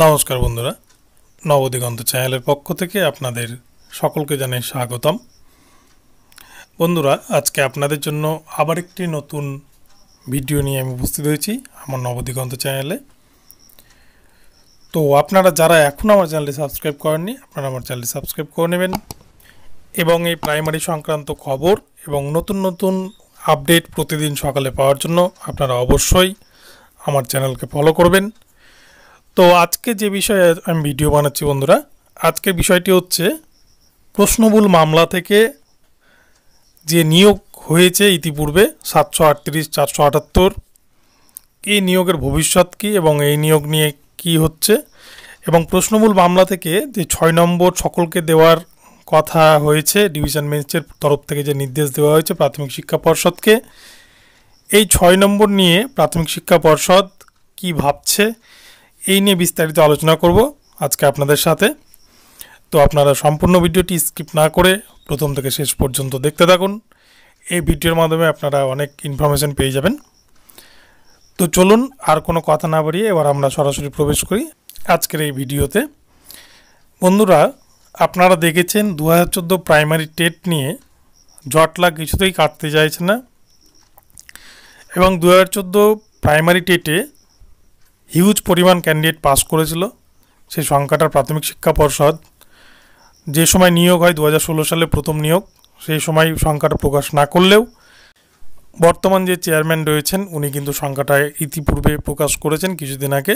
নমস্কার বন্ধুরা নবদিগন্ত চ্যানেলের পক্ষ থেকে আপনাদের সকলকে জানাই স্বাগতম বন্ধুরা আজকে আপনাদের জন্য আবার একটি নতুন ভিডিও নিয়ে আমি উপস্থিত হয়েছি আমার নবদিগন্ত চ্যানেলে তো আপনারা যারা এখন আমার চ্যানেলটি সাবস্ক্রাইব করেননি আপনারা আমার চ্যানেলটি সাবস্ক্রাইব করে নেবেন এবং এই প্রাইমারি সংক্রান্ত খবর এবং নতুন নতুন আপডেট প্রতিদিন সকালে পাওয়ার জন্য আপনারা অবশ্যই আমার চ্যানেলকে ফলো করবেন তো আজকে যে বিষয়ে আমি ভিডিও বানাচ্ছি বন্ধুরা আজকের বিষয়টি হচ্ছে প্রশ্নবুল মামলা থেকে যে নিয়োগ হয়েছে ইতিপূর্বে সাতশো আটত্রিশ চারশো আটাত্তর এই নিয়োগের ভবিষ্যৎ কী এবং এই নিয়োগ নিয়ে কি হচ্ছে এবং প্রশ্নমূল মামলা থেকে যে ছয় নম্বর সকলকে দেওয়ার কথা হয়েছে ডিভিশন বেঞ্চের তরফ থেকে যে নির্দেশ দেওয়া হয়েছে প্রাথমিক শিক্ষা পর্ষদকে এই ছয় নম্বর নিয়ে প্রাথমিক শিক্ষা পর্ষদ কি ভাবছে এই নিয়ে বিস্তারিত আলোচনা করব আজকে আপনাদের সাথে তো আপনারা সম্পূর্ণ ভিডিওটি স্কিপ না করে প্রথম থেকে শেষ পর্যন্ত দেখতে থাকুন এই ভিডিওর মাধ্যমে আপনারা অনেক ইনফরমেশন পেয়ে যাবেন তো চলুন আর কোনো কথা না বাড়িয়ে এবার আমরা সরাসরি প্রবেশ করি আজকের এই ভিডিওতে বন্ধুরা আপনারা দেখেছেন দু হাজার প্রাইমারি টেট নিয়ে জটলা কিছুতেই কাটতে চাইছে না এবং দু হাজার প্রাইমারি টেটে হিউজ পরিমাণ ক্যান্ডিডেট পাস করেছিল সেই সংখ্যাটার প্রাথমিক শিক্ষা পর্ষদ যে সময় নিয়োগ হয় দু সালে প্রথম নিয়োগ সেই সময় সংখ্যাটা প্রকাশ না করলেও বর্তমান যে চেয়ারম্যান রয়েছেন উনি কিন্তু সংখ্যাটা ইতিপূর্বে প্রকাশ করেছেন কিছুদিন আগে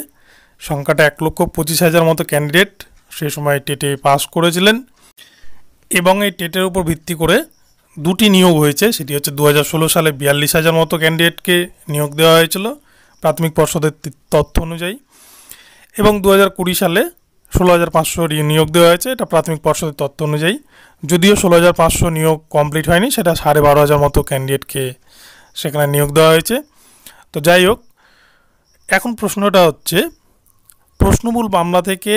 সংখ্যাটা এক লক্ষ পঁচিশ হাজার মতো ক্যান্ডিডেট সেই সময় টেটে পাস করেছিলেন এবং এই টেটের উপর ভিত্তি করে দুটি নিয়োগ হয়েছে সেটি হচ্ছে দু সালে বিয়াল্লিশ হাজার মতো ক্যান্ডিডেটকে নিয়োগ দেওয়া হয়েছিল প্রাথমিক পর্ষদের তথ্য অনুযায়ী এবং দু সালে ষোলো হাজার পাঁচশো নিয়োগ দেওয়া হয়েছে এটা প্রাথমিক পর্ষদের তথ্য অনুযায়ী যদিও ষোলো হাজার পাঁচশো নিয়োগ কমপ্লিট হয়নি সেটা সাড়ে বারো হাজার মতো ক্যান্ডিডেটকে সেখানে নিয়োগ দেওয়া হয়েছে তো যাই হোক এখন প্রশ্নটা হচ্ছে প্রশ্নমূল মামলা থেকে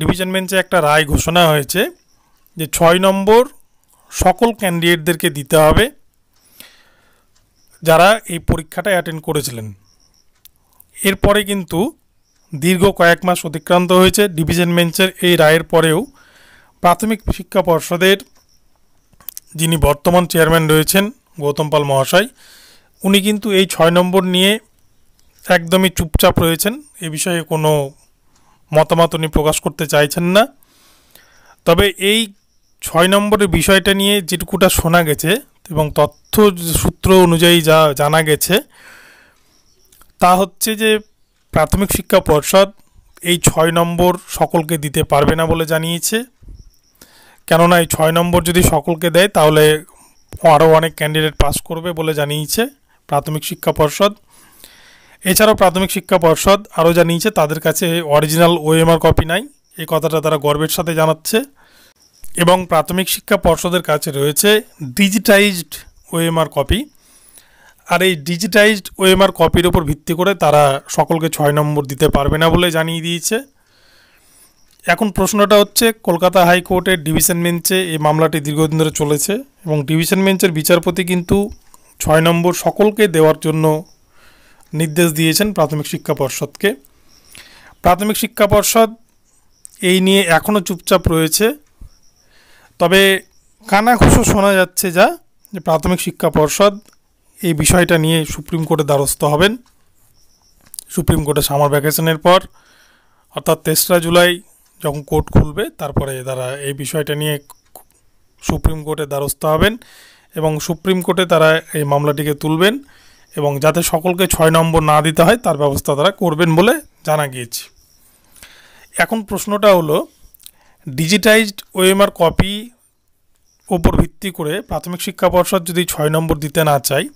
ডিভিশন বেঞ্চে একটা রায় ঘোষণা হয়েছে যে ছয় নম্বর সকল ক্যান্ডিডেটদেরকে দিতে হবে যারা এই পরীক্ষাটা অ্যাটেন্ড করেছিলেন এরপরে কিন্তু দীর্ঘ কয়েক মাস অতিক্রান্ত হয়েছে ডিভিশন বেঞ্চের এই রায়ের পরেও প্রাথমিক শিক্ষা পর্ষদের যিনি বর্তমান চেয়ারম্যান রয়েছেন গৌতম পাল মহাশয় উনি কিন্তু এই ছয় নম্বর নিয়ে একদমই চুপচাপ রয়েছেন এ বিষয়ে কোনো মতামত উনি প্রকাশ করতে চাইছেন না তবে এই ছয় নম্বরের বিষয়টা নিয়ে যেটুকুটা শোনা গেছে এবং তথ্য সূত্র অনুযায়ী যা জানা গেছে তা হচ্ছে যে প্রাথমিক শিক্ষা পর্ষদ এই ছয় নম্বর সকলকে দিতে পারবে না বলে জানিয়েছে কেননা এই ছয় নম্বর যদি সকলকে দেয় তাহলে আরও অনেক ক্যান্ডিডেট পাস করবে বলে জানিয়েছে প্রাথমিক শিক্ষা পর্ষদ এছাড়াও প্রাথমিক শিক্ষা পর্ষদ আরও জানিয়েছে তাদের কাছে অরিজিনাল ওএমআর কপি নাই এই কথাটা তারা গর্বের সাথে জানাচ্ছে এবং প্রাথমিক শিক্ষা পর্ষদের কাছে রয়েছে ডিজিটাইজড ওএমআর কপি আর এই ডিজিটাইজড ওএমআর কপির ওপর ভিত্তি করে তারা সকলকে ছয় নম্বর দিতে পারবে না বলে জানিয়ে দিয়েছে এখন প্রশ্নটা হচ্ছে কলকাতা হাইকোর্টের ডিভিশন বেঞ্চে এই মামলাটি দীর্ঘদিন ধরে চলেছে এবং ডিভিশন বেঞ্চের বিচারপতি কিন্তু ছয় নম্বর সকলকে দেওয়ার জন্য নির্দেশ দিয়েছেন প্রাথমিক শিক্ষা পর্ষদকে প্রাথমিক শিক্ষা পর্ষদ এই নিয়ে এখনও চুপচাপ রয়েছে তবে কানাঘুষো শোনা যাচ্ছে যা যে প্রাথমিক শিক্ষা পর্ষদ এই বিষয়টা নিয়ে সুপ্রিম কোর্টে দ্বারস্থ হবেন সুপ্রিম কোর্টে সামার ভ্যাকেশনের পর অর্থাৎ তেসরা জুলাই যখন কোর্ট খুলবে তারপরে তারা এই বিষয়টা নিয়ে সুপ্রিম কোর্টে দ্বারস্থ হবেন এবং সুপ্রিম কোর্টে তারা এই মামলাটিকে তুলবেন এবং যাতে সকলকে ছয় নম্বর না দিতে হয় তার ব্যবস্থা তারা করবেন বলে জানা গিয়েছে এখন প্রশ্নটা হলো ডিজিটাইজড ওএমআর কপি ওপর ভিত্তি করে প্রাথমিক শিক্ষা পর্ষদ যদি ছয় নম্বর দিতে না চায়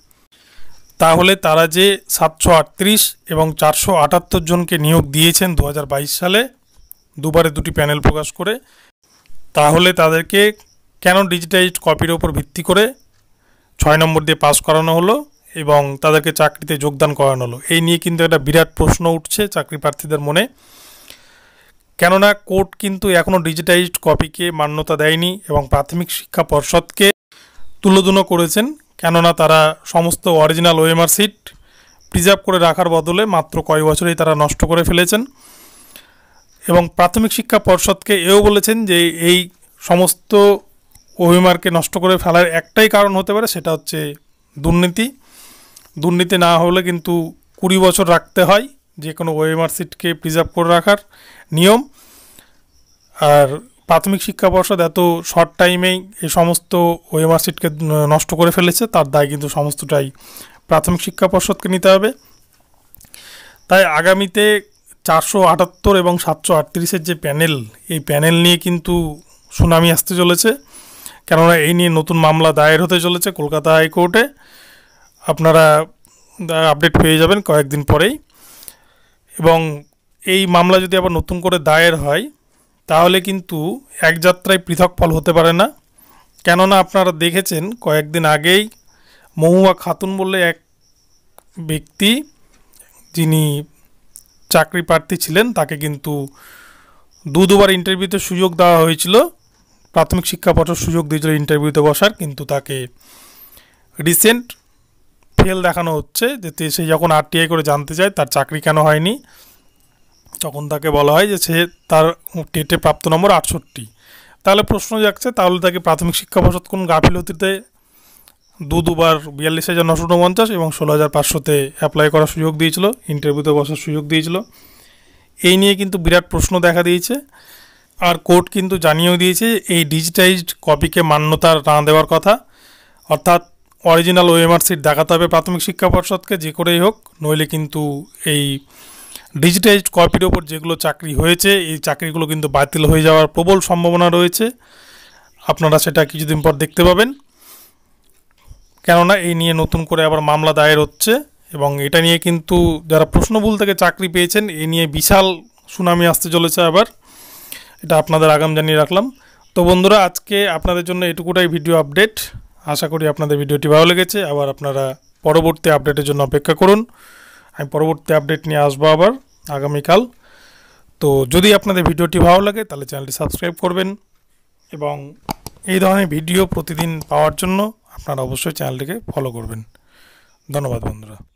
তাহলে তারা যে সাতশো আটত্রিশ এবং চারশো আটাত্তর জনকে নিয়োগ দিয়েছেন দু সালে দুবারে দুটি প্যানেল প্রকাশ করে তাহলে তাদেরকে কেন ডিজিটাইজড কপির ওপর ভিত্তি করে ছয় নম্বর দিয়ে পাস করানো হলো এবং তাদেরকে চাকরিতে যোগদান করানো হলো এই নিয়ে কিন্তু একটা বিরাট প্রশ্ন উঠছে চাকরি প্রার্থীদের মনে কেননা কোর্ট কিন্তু এখনও ডিজিটাইজড কপিকে মান্যতা দেয়নি এবং প্রাথমিক শিক্ষা পর্ষদকে তুলোধুনো করেছেন কেননা তারা সমস্ত অরিজিনাল ওএমআর সিট প্রিজার্ভ করে রাখার বদলে মাত্র কয়েক বছরেই তারা নষ্ট করে ফেলেছেন এবং প্রাথমিক শিক্ষা পর্ষদকে এও বলেছেন যে এই সমস্ত ওএমআরকে নষ্ট করে ফেলার একটাই কারণ হতে পারে সেটা হচ্ছে দুর্নীতি দুর্নীতি না হলে কিন্তু কুড়ি বছর রাখতে হয় যে কোনো ওএমআর সিটকে প্রিজার্ভ করে রাখার নিয়ম আর প্রাথমিক শিক্ষা পর্ষদ এত শর্ট টাইমেই এই সমস্ত ওয়েমার সিটকে নষ্ট করে ফেলেছে তার দায় কিন্তু সমস্তটাই প্রাথমিক শিক্ষা পর্ষদকে নিতে হবে তাই আগামীতে চারশো আটাত্তর এবং সাতশো আটত্রিশের যে প্যানেল এই প্যানেল নিয়ে কিন্তু সুনামি আসতে চলেছে কেননা এই নিয়ে নতুন মামলা দায়ের হতে চলেছে কলকাতা হাইকোর্টে আপনারা আপডেট পেয়ে যাবেন কয়েকদিন পরেই এবং এই মামলা যদি আবার নতুন করে দায়ের হয় তাহলে কিন্তু এক যাত্রায় পৃথক ফল হতে পারে না কেননা আপনারা দেখেছেন কয়েকদিন আগেই মহুয়া খাতুন বলে এক ব্যক্তি যিনি চাকরি প্রার্থী ছিলেন তাকে কিন্তু দু দুবার ইন্টারভিউতে সুযোগ দেওয়া হয়েছিল প্রাথমিক শিক্ষা পর্ষদ সুযোগ দিয়েছিল ইন্টারভিউতে বসার কিন্তু তাকে রিসেন্ট ফেল দেখানো হচ্ছে যে সে যখন আরটিআই করে জানতে চায় তার চাকরি কেন হয়নি তখন তাকে বলা হয় যে সে তার টেটে প্রাপ্ত নম্বর আটষট্টি তাহলে প্রশ্ন যাচ্ছে তাহলে তাকে প্রাথমিক শিক্ষা পর্ষদ কোন গাফিলতিতে দু দুবার বিয়াল্লিশ হাজার নশো উনপঞ্চাশ এবং ষোলো হাজার পাঁচশোতে অ্যাপ্লাই করার সুযোগ দিয়েছিল ইন্টারভিউতে বসার সুযোগ দিয়েছিল এই নিয়ে কিন্তু বিরাট প্রশ্ন দেখা দিয়েছে আর কোর্ট কিন্তু জানিয়েও দিয়েছে এই ডিজিটাইজড কপিকে মান্যতা না দেওয়ার কথা অর্থাৎ অরিজিনাল ওএমআরসির দেখাতে হবে প্রাথমিক শিক্ষা পর্ষদকে যে করেই হোক নইলে কিন্তু এই ডিজিটাইজড কপির ওপর যেগুলো চাকরি হয়েছে এই চাকরিগুলো কিন্তু বাতিল হয়ে যাওয়ার প্রবল সম্ভাবনা রয়েছে আপনারা সেটা কিছুদিন পর দেখতে পাবেন কেননা এই নিয়ে নতুন করে আবার মামলা দায়ের হচ্ছে এবং এটা নিয়ে কিন্তু যারা প্রশ্নভুল থেকে চাকরি পেয়েছেন এ নিয়ে বিশাল সুনামি আসতে চলেছে আবার এটা আপনাদের আগাম জানিয়ে রাখলাম তো বন্ধুরা আজকে আপনাদের জন্য এটুকুটাই ভিডিও আপডেট আশা করি আপনাদের ভিডিওটি ভালো লেগেছে আবার আপনারা পরবর্তী আপডেটের জন্য অপেক্ষা করুন আমি পরবর্তী আপডেট নিয়ে আসবো আবার আগামীকাল তো যদি আপনাদের ভিডিওটি ভালো লাগে তাহলে চ্যানেলটি সাবস্ক্রাইব করবেন এবং এই ধরনের ভিডিও প্রতিদিন পাওয়ার জন্য আপনারা অবশ্যই চ্যানেলটিকে ফলো করবেন ধন্যবাদ বন্ধুরা